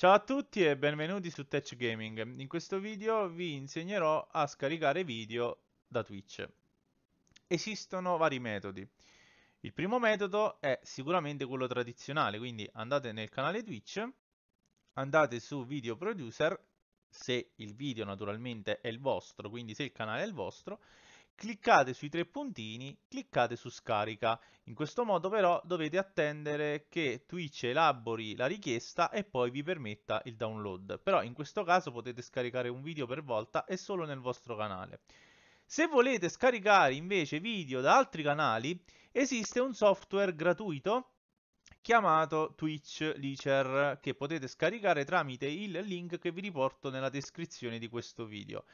Ciao a tutti e benvenuti su Touch Gaming. In questo video vi insegnerò a scaricare video da Twitch. Esistono vari metodi. Il primo metodo è sicuramente quello tradizionale, quindi andate nel canale Twitch, andate su Video Producer, se il video naturalmente è il vostro, quindi se il canale è il vostro, cliccate sui tre puntini, cliccate su scarica. In questo modo però dovete attendere che Twitch elabori la richiesta e poi vi permetta il download. Però in questo caso potete scaricare un video per volta e solo nel vostro canale. Se volete scaricare invece video da altri canali, esiste un software gratuito chiamato Twitch Leacher che potete scaricare tramite il link che vi riporto nella descrizione di questo video.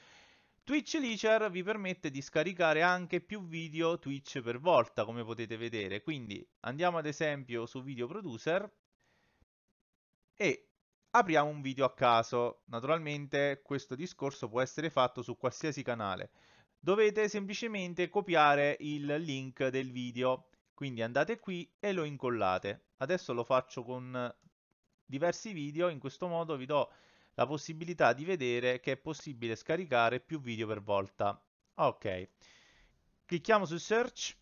Twitch Leacher vi permette di scaricare anche più video Twitch per volta, come potete vedere. Quindi andiamo ad esempio su Video Producer e apriamo un video a caso. Naturalmente questo discorso può essere fatto su qualsiasi canale. Dovete semplicemente copiare il link del video, quindi andate qui e lo incollate. Adesso lo faccio con diversi video, in questo modo vi do la possibilità di vedere che è possibile scaricare più video per volta. Ok, clicchiamo su search,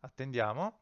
attendiamo.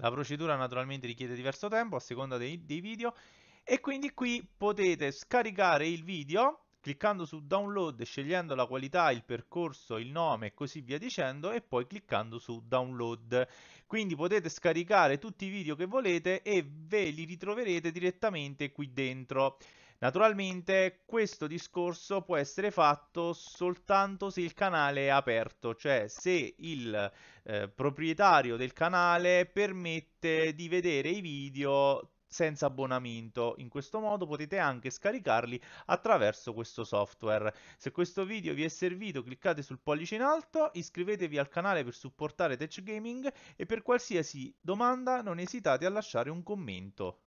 La procedura naturalmente richiede diverso tempo a seconda dei, dei video e quindi qui potete scaricare il video cliccando su download scegliendo la qualità, il percorso, il nome e così via dicendo e poi cliccando su download. Quindi potete scaricare tutti i video che volete e ve li ritroverete direttamente qui dentro. Naturalmente questo discorso può essere fatto soltanto se il canale è aperto, cioè se il eh, proprietario del canale permette di vedere i video senza abbonamento. In questo modo potete anche scaricarli attraverso questo software. Se questo video vi è servito cliccate sul pollice in alto, iscrivetevi al canale per supportare Tech Gaming e per qualsiasi domanda non esitate a lasciare un commento.